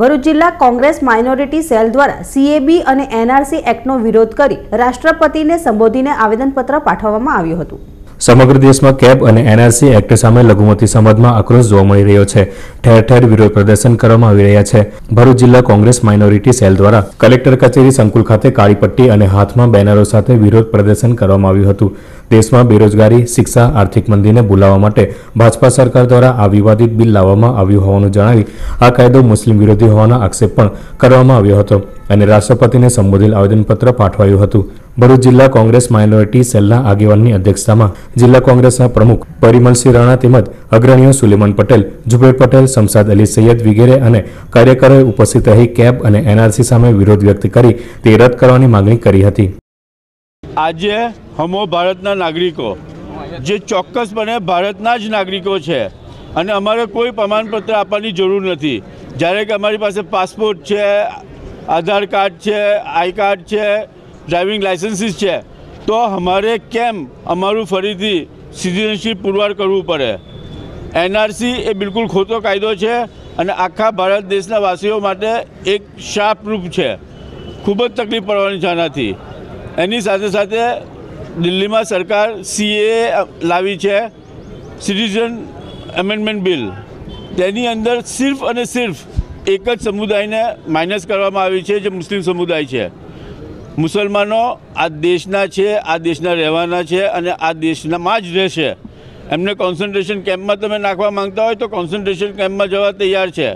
ભરૂચ જિલ્લા Congress minority cell દ્વારા સીએબી અને એનઆરસી એક્ટનો વિરોધ કરી રાષ્ટ્રપતિને સંબોધીને આવેદનપત્ર પાઠવવામાં આવ્યું હતું સમગ્ર દેશમાં કેબ અને એનઆરસી એક્ટ સામે લઘુમતી સમાજમાં આક્રોશ જોવા મળી રહ્યો છે ઠેર ઠેર વિરોધ પ્રદર્શન કરવામાં આવી રહ્યા છે ભરૂચ જિલ્લા કોંગ્રેસ માઇનોરિટી સેલ દ્વારા કલેક્ટર કચેરી સંકુલ ખાતે કાળી પટ્ટી અને હાથમાં બેનરો સાથે વિરોધ પ્રદર્શન કરવામાં આવ્યું હતું દેશમાં બેરોજગારી શિક્ષા આર્થિક મંદીને બોલાવવા માટે ભાજપા સરકાર દ્વારા આ વિવાદિત બિલ લાવવામાં આવ્યું હોવાનું જણાવી આ કાયદો મુસ્લિમ વિરોધી હોવાનો આક્ષેપ પણ કરવામાં આવ્યો હતો અને રાષ્ટ્રપતિને સંબોધિત આવેદનપત્ર પાઠવાયું હતું ભરૂચ જિલ્લા કોંગ્રેસ માઇનોરિટી સેલના આગેવાનની અધ્યક્ષતામાં જિલ્લા કોંગ્રેસના પ્રમુખ પરિમલસિંહ રાણા તેમજ અગ્રણીઓ સુલેમન પટેલ જુબેર પટેલ સમસાદ અલી સૈયદ વિગેરે અને કાર્યકરોએ ઉપસ્થિત રહી કેબ અને એનઆરસી સામે વિરોધ વ્યક્ત કરી તે રદ કરવાની માંગણી કરી હતી આજે હમો ભારતના નાગરિકો જે ચોક્કસપણે ભારતના જ નાગરિકો છે અને અમારે કોઈ પ્રમાણપત્ર આપવાની જરૂર નથી જ્યારે કે અમારી પાસે પાસપોર્ટ છે આધાર કાર્ડ છે આઈ કાર્ડ છે ડ્રાઇવિંગ લાઇસન્સીસ છે તો અમારે કેમ અમારું ફરીથી સિટીઝનશીપ પુરવાર કરવું પડે એનઆરસી એ બિલકુલ ખોટો કાયદો છે અને આખા ભારત દેશના વાસીઓ માટે એક શાપરૂપ છે ખૂબ જ તકલીફ પડવાની છે આનાથી એની સાથે સાથે દિલ્હીમાં સરકાર સીએ લાવી છે સિટીઝન એમેન્ડમેન્ટ બિલ તેની અંદર સિર્ફ અને સિર્ફ એક જ સમુદાયને માઇનસ કરવામાં આવી છે જે મુસ્લિમ સમુદાય છે મુસલમાનો આ દેશના છે આ દેશના રહેવાના છે અને આ દેશનામાં જ રહેશે એમને કોન્સન્ટ્રેશન કેમ્પમાં તમે નાખવા માગતા હોય તો કોન્સન્ટ્રેશન કેમ્પમાં જવા તૈયાર છે